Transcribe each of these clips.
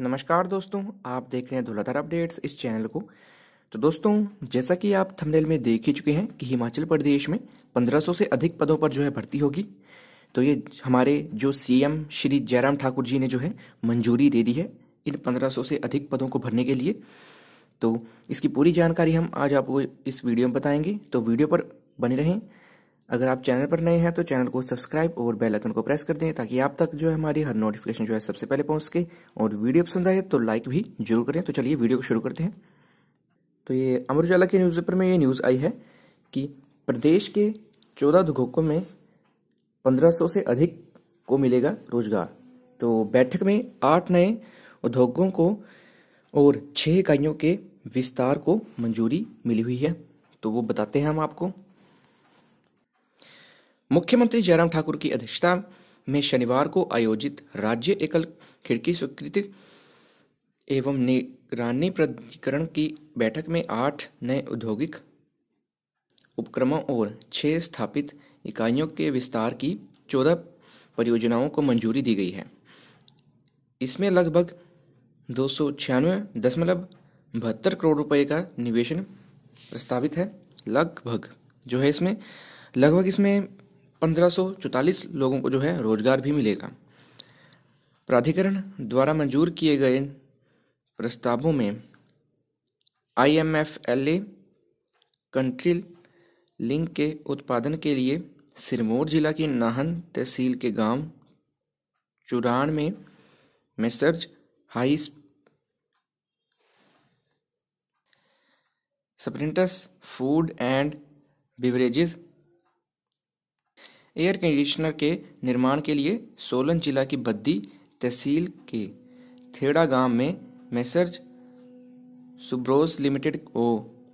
नमस्कार दोस्तों आप देख रहे हैं धुलाधार अपडेट्स इस चैनल को तो दोस्तों जैसा कि आप थंबनेल में देख ही चुके हैं कि हिमाचल प्रदेश में 1500 से अधिक पदों पर जो है भर्ती होगी तो ये हमारे जो सीएम श्री जयराम ठाकुर जी ने जो है मंजूरी दे दी है इन 1500 से अधिक पदों को भरने के लिए तो इसकी पूरी जानकारी हम आज आपको इस वीडियो में बताएंगे तो वीडियो पर बने रहें अगर आप चैनल पर नए हैं तो चैनल को सब्सक्राइब और बेल आइकन को प्रेस कर दें ताकि आप तक जो है हमारी हर नोटिफिकेशन जो है सबसे पहले पहुंच सके और वीडियो पसंद आए तो लाइक भी जरूर करें तो चलिए वीडियो को शुरू करते हैं तो ये अमर उजाला के न्यूज़पेपर में ये न्यूज़ आई है कि प्रदेश के चौदह उद्योगों में पंद्रह से अधिक को मिलेगा रोजगार तो बैठक में आठ नए उद्योगों को और छः इकाइयों के विस्तार को मंजूरी मिली हुई है तो वो बताते हैं हम आपको मुख्यमंत्री जयराम ठाकुर की अध्यक्षता में शनिवार को आयोजित राज्य एकल खिड़की स्वीकृति एवं निगरानी प्राधिकरण की बैठक में आठ नए औद्योगिक उपक्रमों और छह स्थापित इकाइयों के विस्तार की चौदह परियोजनाओं को मंजूरी दी गई है इसमें लगभग दो सौ छियानवे दशमलव बहत्तर करोड़ रुपए का निवेशन प्रस्तावित है लगभग जो है इसमें लगभग इसमें 1544 लोगों को जो है रोजगार भी मिलेगा प्राधिकरण द्वारा मंजूर किए गए प्रस्तावों में आई एम एफ एल ए कंट्री लिंक के उत्पादन के लिए सिरमौर जिला की नाहन तहसील के गांव चुराण में messrs high spirits food and beverages air conditioner के निर्माण के लिए सोलन जिला की बद्दी तहसील के थेड़ा गांव में मैसर्ज सुब्रोस लिमिटेड को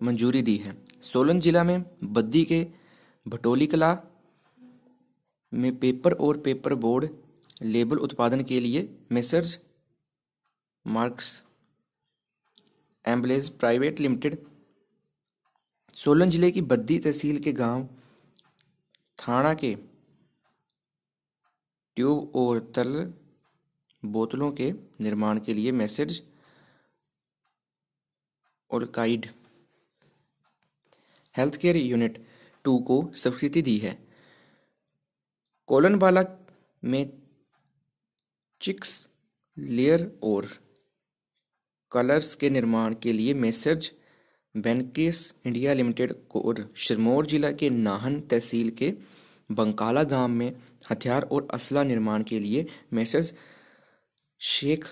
मंजूरी दी है सोलन जिला में बद्दी के भटोली कला में पेपर और पेपर बोर्ड लेबल उत्पादन के लिए messrs marks ambulance private limited Solan जिले की बद्दी तहसील के गांव थाना के ट्यूब और तल बोतलों के निर्माण के लिए मैसेज काइड हेल्थ केयर यूनिट टू को स्वीकृति दी है कोलनवाला में चिक्स लेयर और कलर्स के निर्माण के लिए मैसेज बेनकेस इंडिया लिमिटेड को और सिरमौर जिला के नाहन तहसील के बंकाला गांव में हथियार और असला निर्माण के लिए messrs Sheikh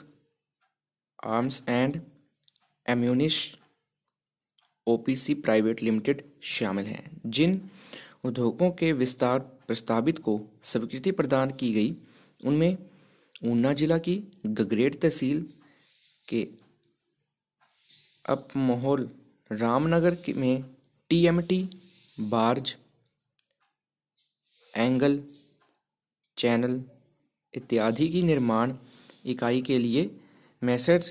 arms and ammunition OPC private limited शामिल हैं जिन उद्योगों के विस्तार प्रस्तावित को स्वीकृति प्रदान की गई उनमें ऊना जिला की गगरेट तहसील के अपमोहल रामनगर में टीएमटी बार्ज एंगल चैनल इत्यादि की निर्माण इकाई के लिए messrs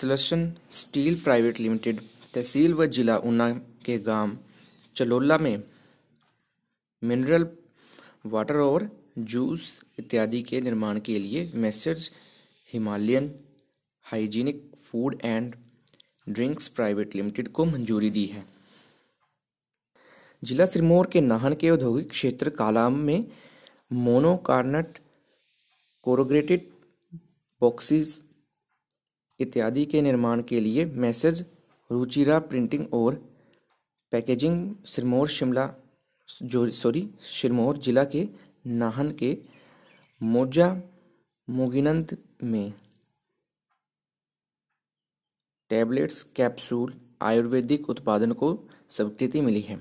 solution steel private limited तहसील व जिला ऊना के गांव चलोला में मिनरल वाटर और जूस इत्यादि के निर्माण के लिए messrs Himalayan hygienic food and drinks private limited को मंजूरी दी है जिला सिरमौर के नाहन के औद्योगिक क्षेत्र कालाम में मोनोकार्नट कोरोग्रेटेड बॉक्सेस इत्यादि के निर्माण के लिए मैसेज रुचिरा प्रिंटिंग और पैकेजिंग सिरमौर शिमला जो सॉरी सिरमौर जिला के नाहन के मोजा मोगिनंद में टैबलेट्स कैप्सूल आयुर्वेदिक उत्पादन को स्वीकृति मिली है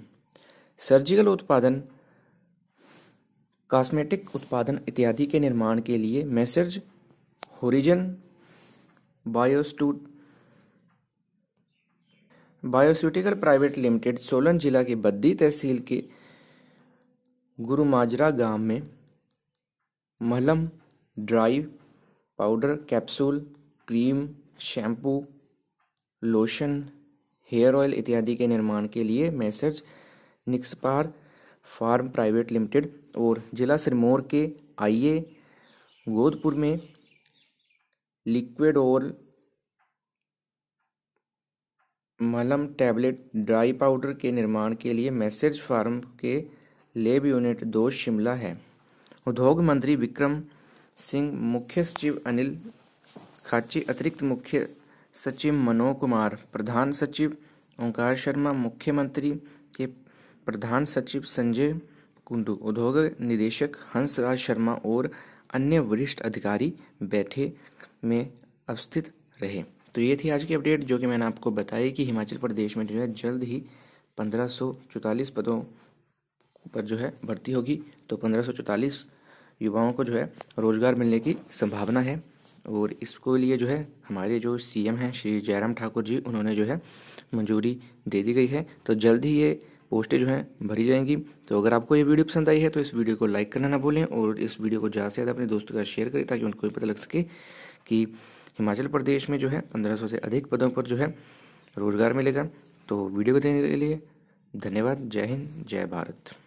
सर्जिकल उत्पादन कॉस्मेटिक उत्पादन इत्यादि के निर्माण के लिए मैसेज होरिजन बायोस्टू बायोस्यूटिकल प्राइवेट लिमिटेड सोलन जिला के बद्दी तहसील के गुरुमाजरा गांव में महलम dry powder capsule cream shampoo lotion hair oil इत्यादि के निर्माण के लिए messrs Nixpar pharm private limited और जिला सिरमौर के आईए गोदपुर में लिक्विड और मलम टैबलेट ड्राई पाउडर के निर्माण के लिए मैसेज फार्म के लेब यूनिट दो शिमला है उद्योग मंत्री विक्रम सिंह मुख्य सचिव अनिल खाची अतिरिक्त मुख्य सचिव मनोज कुमार प्रधान सचिव ओंकार शर्मा मुख्यमंत्री के प्रधान सचिव संजय कुंडू उद्योग निदेशक हंसराज शर्मा और अन्य वरिष्ठ अधिकारी बैठे में अवस्थित रहे तो ये थी आज की अपडेट जो कि मैंने आपको बताई कि हिमाचल प्रदेश में जो है जल्द ही पंद्रह पदों पर जो है भर्ती होगी तो पंद्रह युवाओं को जो है रोज़गार मिलने की संभावना है और इसको लिए जो है हमारे जो सीएम हैं श्री जयराम ठाकुर जी उन्होंने जो है मंजूरी दे दी गई है तो जल्द ही ये पोस्टें जो हैं भरी जाएंगी तो अगर आपको ये वीडियो पसंद आई है तो इस वीडियो को लाइक करना ना भूलें और इस वीडियो को ज़्यादा से ज़्यादा अपने दोस्तों के साथ शेयर करें ताकि उनको भी पता लग सके कि हिमाचल प्रदेश में जो है पंद्रह से अधिक पदों पर जो है रोज़गार मिलेगा तो वीडियो को देने के लिए धन्यवाद जय हिंद जय भारत